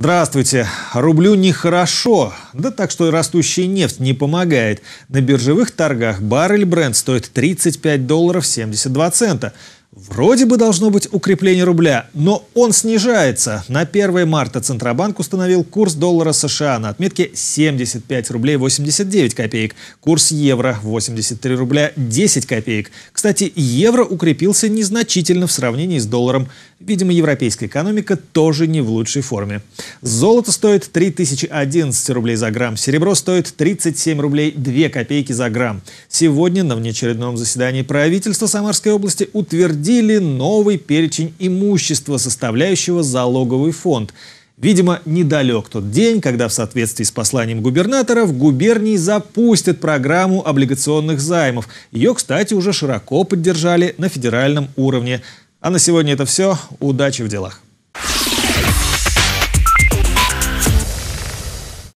Здравствуйте. Рублю нехорошо. Да так, что растущая нефть не помогает. На биржевых торгах баррель бренд стоит 35 долларов 72 цента. Вроде бы должно быть укрепление рубля, но он снижается. На 1 марта Центробанк установил курс доллара США на отметке 75 рублей 89 копеек, курс евро 83 рубля 10 копеек. Кстати, евро укрепился незначительно в сравнении с долларом. Видимо, европейская экономика тоже не в лучшей форме. Золото стоит 3011 рублей за грамм, серебро стоит 37 рублей 2 копейки за грамм. Сегодня на внеочередном заседании правительства Самарской области утвердили утвердили новый перечень имущества, составляющего залоговый фонд. Видимо, недалек тот день, когда в соответствии с посланием губернатора в губернии запустят программу облигационных займов. Ее, кстати, уже широко поддержали на федеральном уровне. А на сегодня это все. Удачи в делах.